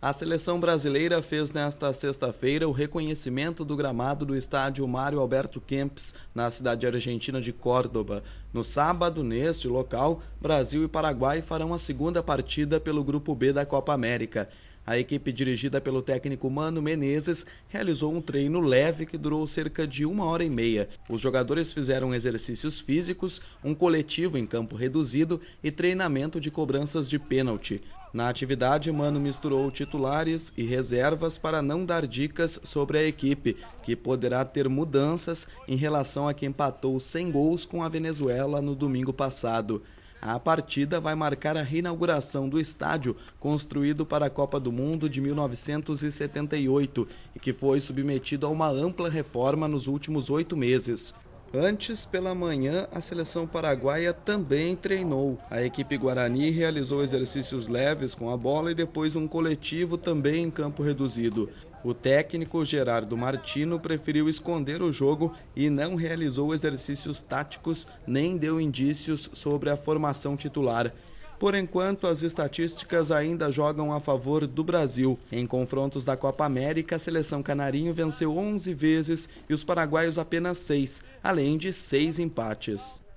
A seleção brasileira fez nesta sexta-feira o reconhecimento do gramado do estádio Mário Alberto Kempes, na cidade argentina de Córdoba. No sábado, neste local, Brasil e Paraguai farão a segunda partida pelo Grupo B da Copa América. A equipe dirigida pelo técnico Mano Menezes realizou um treino leve que durou cerca de uma hora e meia. Os jogadores fizeram exercícios físicos, um coletivo em campo reduzido e treinamento de cobranças de pênalti. Na atividade, Mano misturou titulares e reservas para não dar dicas sobre a equipe, que poderá ter mudanças em relação a quem empatou sem gols com a Venezuela no domingo passado. A partida vai marcar a reinauguração do estádio construído para a Copa do Mundo de 1978 e que foi submetido a uma ampla reforma nos últimos oito meses. Antes, pela manhã, a seleção paraguaia também treinou. A equipe Guarani realizou exercícios leves com a bola e depois um coletivo também em campo reduzido. O técnico Gerardo Martino preferiu esconder o jogo e não realizou exercícios táticos nem deu indícios sobre a formação titular. Por enquanto, as estatísticas ainda jogam a favor do Brasil. Em confrontos da Copa América, a seleção canarinho venceu 11 vezes e os paraguaios apenas 6, além de 6 empates.